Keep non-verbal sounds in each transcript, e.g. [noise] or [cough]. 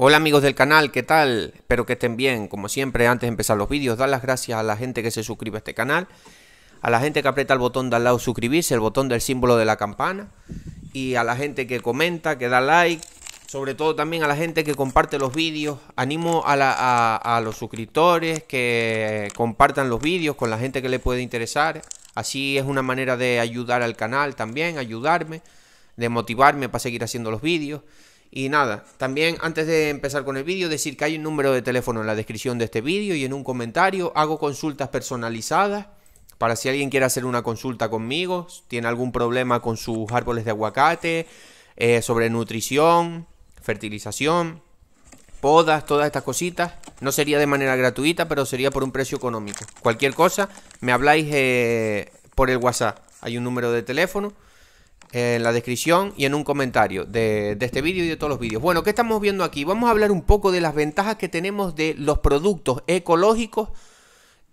Hola amigos del canal, ¿qué tal? Espero que estén bien. Como siempre, antes de empezar los vídeos, dar las gracias a la gente que se suscribe a este canal, a la gente que aprieta el botón de al lado suscribirse, el botón del símbolo de la campana, y a la gente que comenta, que da like, sobre todo también a la gente que comparte los vídeos. Animo a, a, los suscriptores que compartan los vídeos con la gente que le puede interesar. Así es una manera de ayudar al canal también, ayudarme, de motivarme para seguir haciendo los vídeos. Y nada, también antes de empezar con el vídeo, decir que hay un número de teléfono en la descripción de este vídeo y en un comentario hago consultas personalizadas para si alguien quiere hacer una consulta conmigo, tiene algún problema con sus árboles de aguacate, eh, sobre nutrición, fertilización, podas, todas estas cositas. No sería de manera gratuita, pero sería por un precio económico. Cualquier cosa, me habláis eh, por el WhatsApp. Hay un número de teléfono en la descripción y en un comentario de, este vídeo y de todos los vídeos. Bueno, ¿qué estamos viendo aquí? Vamos a hablar un poco de las ventajas que tenemos de los productos ecológicos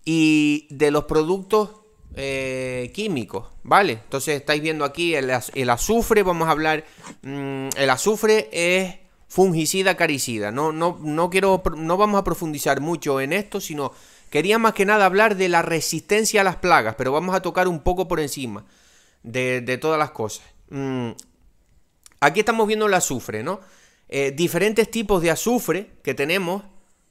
y de los productos eh, químicos, ¿vale? Entonces estáis viendo aquí el, azufre, vamos a hablar, mm, el azufre es fungicida, caricida, no, no, no, quiero, no vamos a profundizar mucho en esto, sino quería más que nada hablar de la resistencia a las plagas, pero vamos a tocar un poco por encima de, todas las cosas. Mm, aquí estamos viendo el azufre, ¿no? Eh, diferentes tipos de azufre que tenemos.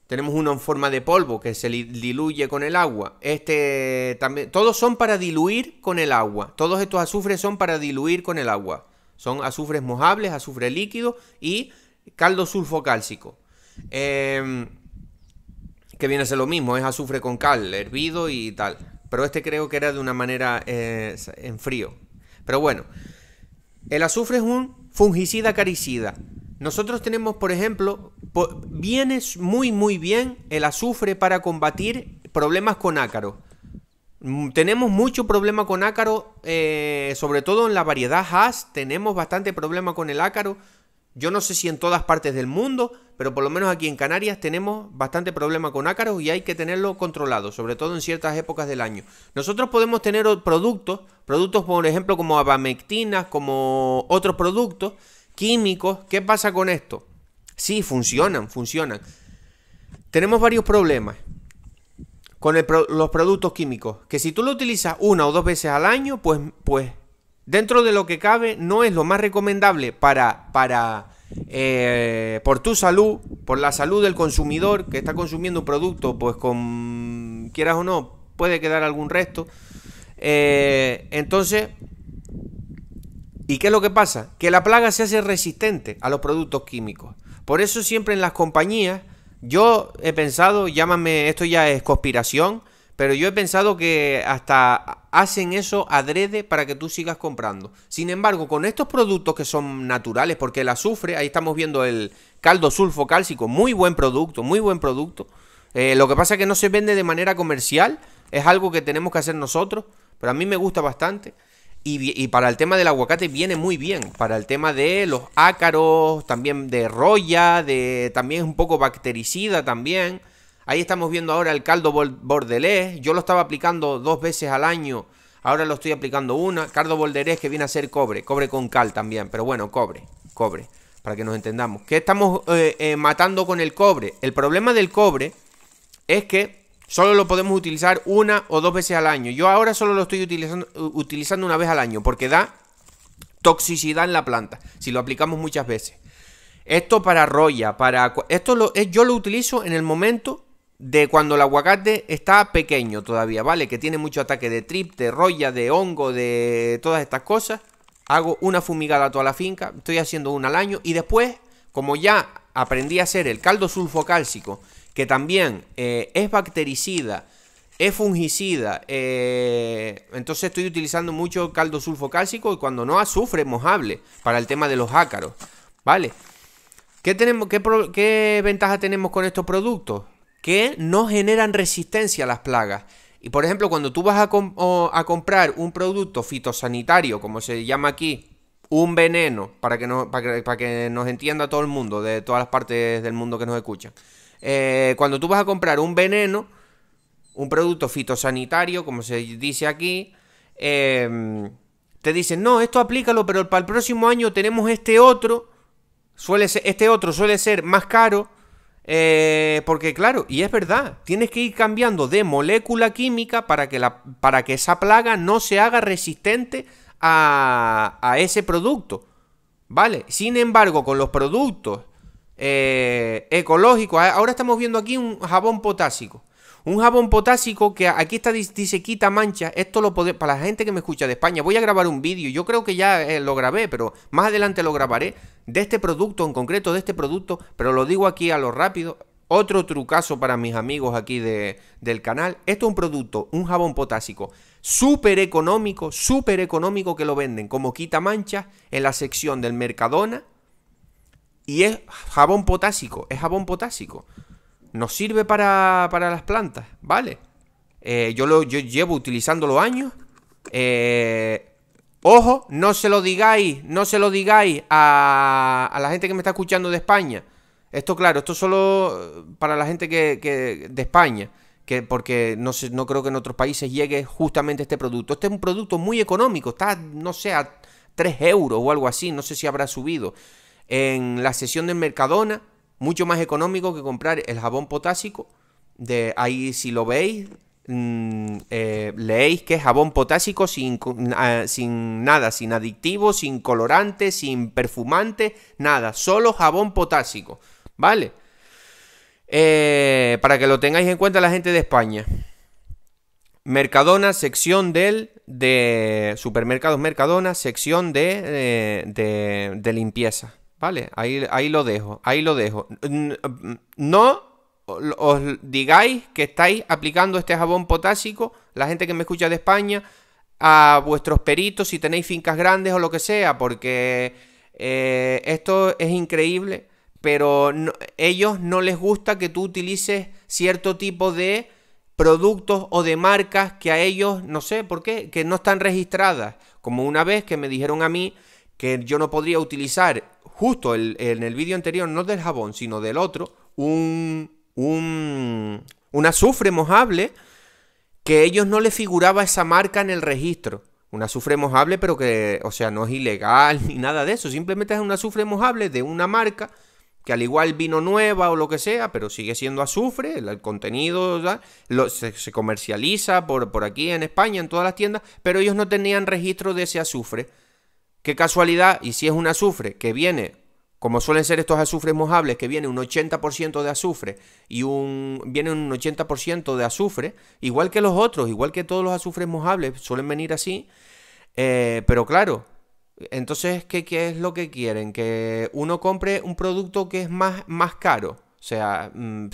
Tenemos uno en forma de polvo que se diluye con el agua. Este también. Todos son para diluir con el agua. Todos estos azufres son para diluir con el agua. Son azufres mojables, azufre líquido y caldo sulfocálcico. Em, que viene a ser lo mismo, es azufre con cal, hervido y tal. Pero este creo que era de una manera eh, en frío. Pero bueno, el azufre es un fungicida caricida. Nosotros tenemos, por ejemplo, viene muy muy bien el azufre para combatir problemas con ácaro. Mm, tenemos mucho problema con ácaro, eh, sobre todo en la variedad Haas, tenemos bastante problema con el ácaro. Yo no sé si en todas partes del mundo, pero por lo menos aquí en Canarias tenemos bastante problema con ácaros y hay que tenerlo controlado, sobre todo en ciertas épocas del año. Nosotros podemos tener productos, productos por ejemplo como abamectinas, como otros productos químicos. ¿Qué pasa con esto? Sí, funcionan, funcionan. Tenemos varios problemas con los productos químicos, que si tú lo utilizas una o dos veces al año, pues, pues dentro de lo que cabe, no es lo más recomendable para, para eh, por tu salud, por la salud del consumidor que está consumiendo un producto, pues con quieras o no, puede quedar algún resto. Eh, entonces, ¿y qué es lo que pasa? Que la plaga se hace resistente a los productos químicos. Por eso siempre en las compañías, yo he pensado, llámame, esto ya es conspiración, pero yo he pensado que hasta hacen eso adrede para que tú sigas comprando. Sin embargo, con estos productos que son naturales, porque el azufre, ahí estamos viendo el caldo sulfo muy buen producto, muy buen producto. Eh, lo que pasa es que no se vende de manera comercial, es algo que tenemos que hacer nosotros, pero a mí me gusta bastante. Y, para el tema del aguacate viene muy bien. Para el tema de los ácaros, también de roya, de también un poco bactericida también. Ahí estamos viendo ahora el caldo bordelés. Yo lo estaba aplicando dos veces al año. Ahora lo estoy aplicando una. Caldo bordelés que viene a ser cobre. Cobre con cal también. Pero bueno, cobre. Cobre. Para que nos entendamos. ¿Qué estamos eh, eh, matando con el cobre? El problema del cobre es que solo lo podemos utilizar una o dos veces al año. Yo ahora solo lo estoy utilizando, una vez al año. Porque da toxicidad en la planta. Si lo aplicamos muchas veces. Esto para roya, para... Esto lo, eh, yo lo utilizo en el momento de cuando el aguacate está pequeño todavía, ¿vale? Que tiene mucho ataque de trip, de roya, de hongo, de todas estas cosas. Hago una fumigada a toda la finca, estoy haciendo una al año. Y después, como ya aprendí a hacer el caldo sulfocálcico, que también eh, es bactericida, es fungicida, eh, entonces estoy utilizando mucho caldo sulfocálcico y cuando no azufre mojable para el tema de los ácaros, ¿vale? ¿Qué, tenemos, qué, ¿Qué ventaja tenemos con estos productos? que no generan resistencia a las plagas. Y por ejemplo, cuando tú vas a, comprar un producto fitosanitario, como se llama aquí, un veneno, para que, para que, nos entienda todo el mundo, de todas las partes del mundo que nos escuchan. Eh, cuando tú vas a comprar un veneno, un producto fitosanitario, como se dice aquí, em, te dicen, no, esto aplícalo, pero para el próximo año tenemos este otro, suele este otro suele ser más caro, eh, porque claro, y es verdad, tienes que ir cambiando de molécula química para que, la, para que esa plaga no se haga resistente a, ese producto. ¿Vale? Sin embargo, con los productos eh, ecológicos, ahora estamos viendo aquí un jabón potásico. Un jabón potásico que aquí está, dice quita mancha. Esto lo puede, para la gente que me escucha de España, voy a grabar un vídeo. Yo creo que ya eh, lo grabé, pero más adelante lo grabaré. De este producto en concreto, de este producto, pero lo digo aquí a lo rápido. Otro trucazo para mis amigos aquí de, del canal. Esto es un producto, un jabón potásico, súper económico, súper económico que lo venden como quita mancha en la sección del Mercadona. Y es jabón potásico, es jabón potásico nos sirve para, las plantas, ¿vale? Eh, yo lo yo llevo utilizándolo años. Eh, ojo, no se lo digáis, no se lo digáis a, la gente que me está escuchando de España. Esto, claro, esto solo eh, para la gente que, de España, que porque no, sé, no creo que en otros países llegue justamente este producto. Este es un producto muy económico, está, no sé, a 3 euros o algo así, no sé si habrá subido. En la sesión del Mercadona mucho más económico que comprar el jabón potásico. De ahí, si lo veis, mm, eh, leéis que es jabón potásico sin, sin nada, sin adictivo, sin colorante, sin perfumante, nada, solo jabón potásico, ¿vale? Eh, para que lo tengáis en cuenta la gente de España. Mercadona, sección del de supermercados Mercadona, sección de, eh, de limpieza. Vale, ahí, lo dejo, ahí lo dejo. Mm, no os digáis que estáis aplicando este jabón potásico, la gente que me escucha de España, a vuestros peritos, si tenéis fincas grandes o lo que sea, porque eh, esto es increíble, pero a ellos no les gusta que tú utilices cierto tipo de productos o de marcas que a ellos, no sé por qué, que no están registradas. Como una vez que me dijeron a mí que yo no podría utilizar justo en el vídeo anterior, no del jabón, sino del otro, un, un, azufre mojable que ellos no le figuraba esa marca en el registro. Un azufre mojable, pero que, o sea, no es ilegal [laughs] ni nada de eso. Simplemente es un azufre mojable de una marca que al igual vino nueva o lo que sea, pero sigue siendo azufre, el, contenido se, se, comercializa por, por aquí en España, en todas las tiendas, pero ellos no tenían registro de ese azufre. Qué casualidad, y si es un azufre que viene, como suelen ser estos azufres mojables, que viene un 80% de azufre y un, viene un 80% de azufre, igual que los otros, igual que todos los azufres mojables, suelen venir así. Eh, pero claro, entonces, ¿qué, ¿qué, es lo que quieren? Que uno compre un producto que es más, más caro. O sea, mm,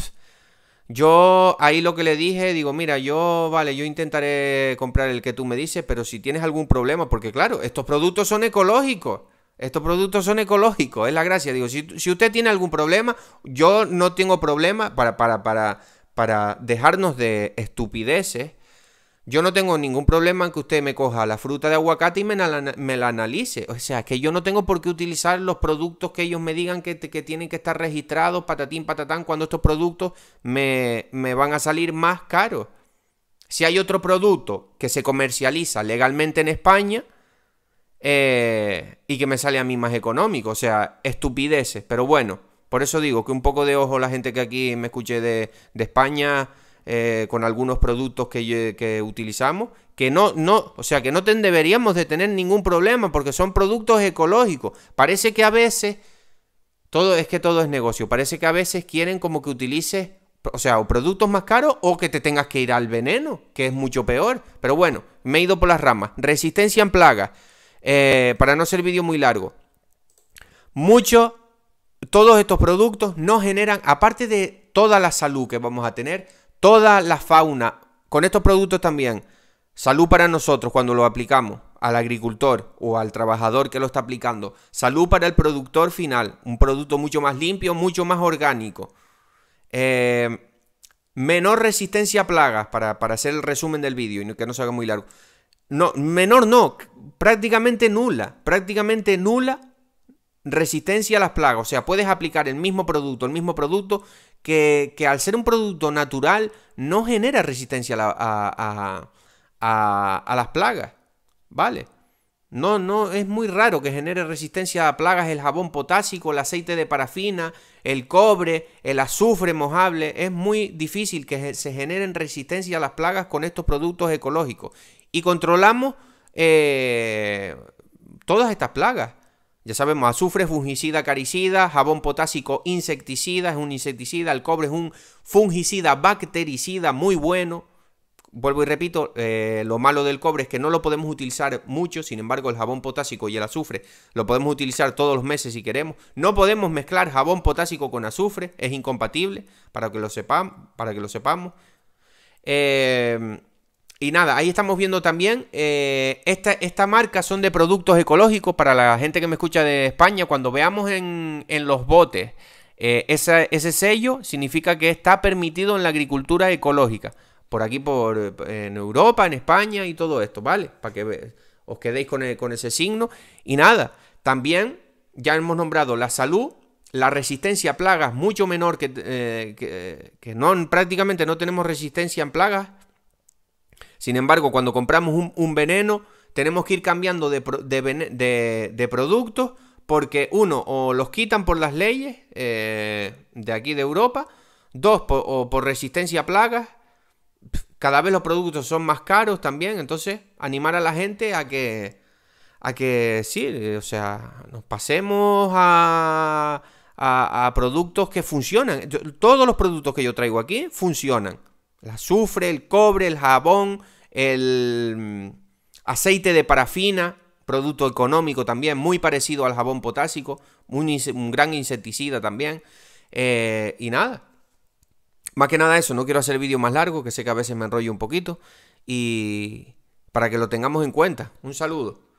yo ahí lo que le dije, digo, mira, yo, vale, yo intentaré comprar el que tú me dices, pero si tienes algún problema, porque claro, estos productos son ecológicos. Estos productos son ecológicos, es la gracia. Digo, si, si usted tiene algún problema, yo no tengo problema para, para, para, para dejarnos de estupideces yo no tengo ningún problema en que usted me coja la fruta de aguacate y me, la, analice. O sea, que yo no tengo por qué utilizar los productos que ellos me digan que, tienen que estar registrados, patatín, patatán, cuando estos productos me, van a salir más caros. Si hay otro producto que se comercializa legalmente en España eh, y que me sale a mí más económico, o sea, estupideces. Pero bueno, por eso digo que un poco de ojo la gente que aquí me escuche de España eh, con algunos productos que, utilizamos, que no, no, o sea, que no deberíamos de tener ningún problema porque son productos ecológicos. Parece que a veces, todo es que todo es negocio, parece que a veces quieren como que utilices, o sea, o productos más caros o que te tengas que ir al veneno, que es mucho peor. Pero bueno, me he ido por las ramas. Resistencia en plagas, eh, para no ser vídeo muy largo. Mucho, todos estos productos no generan, aparte de toda la salud que vamos a tener, toda la fauna, con estos productos también, salud para nosotros cuando lo aplicamos al agricultor o al trabajador que lo está aplicando, salud para el productor final, un producto mucho más limpio, mucho más orgánico. Eh, menor resistencia a plagas, para, para hacer el resumen del vídeo y que no se haga muy largo. No, menor no, prácticamente nula, prácticamente nula resistencia a las plagas. O sea, puedes aplicar el mismo producto, el mismo producto que, al ser un producto natural no genera resistencia a, las plagas, ¿vale? No, no, es muy raro que genere resistencia a plagas el jabón potásico, el aceite de parafina, el cobre, el azufre mojable. Es muy difícil que se generen resistencia a las plagas con estos productos ecológicos. Y controlamos eh, todas estas plagas. Ya sabemos, azufre, fungicida, caricida, jabón potásico, insecticida, es un insecticida, el cobre es un fungicida, bactericida, muy bueno. Vuelvo y repito, eh, lo malo del cobre es que no lo podemos utilizar mucho, sin embargo el jabón potásico y el azufre lo podemos utilizar todos los meses si queremos. No podemos mezclar jabón potásico con azufre, es incompatible, para que lo, para que lo sepamos. Eh, y nada, ahí estamos viendo también, eh, esta, esta, marca son de productos ecológicos para la gente que me escucha de España. Cuando veamos en, los botes eh, ese sello, significa que está permitido en la agricultura ecológica. Por aquí, por, en Europa, en España y todo esto, ¿vale? Para que os quedéis con, ese signo. Y nada, también ya hemos nombrado la salud, la resistencia a plagas mucho menor que, eh, prácticamente no tenemos resistencia en plagas sin embargo, cuando compramos un, veneno, tenemos que ir cambiando de, productos porque uno, o los quitan por las leyes eh, de aquí de Europa, dos, o por resistencia a plagas, cada vez los productos son más caros también, entonces animar a la gente a que, a que sí, eh, o sea, nos pasemos a productos que funcionan. Todos los productos que yo traigo aquí funcionan. El azufre, el cobre, el jabón, el mm, aceite de parafina, producto económico también, muy parecido al jabón potásico, un, gran insecticida también. Eh, y nada, más que nada eso, no quiero hacer vídeo más largo, que sé que a veces me enrollo un poquito, y para que lo tengamos en cuenta. Un saludo.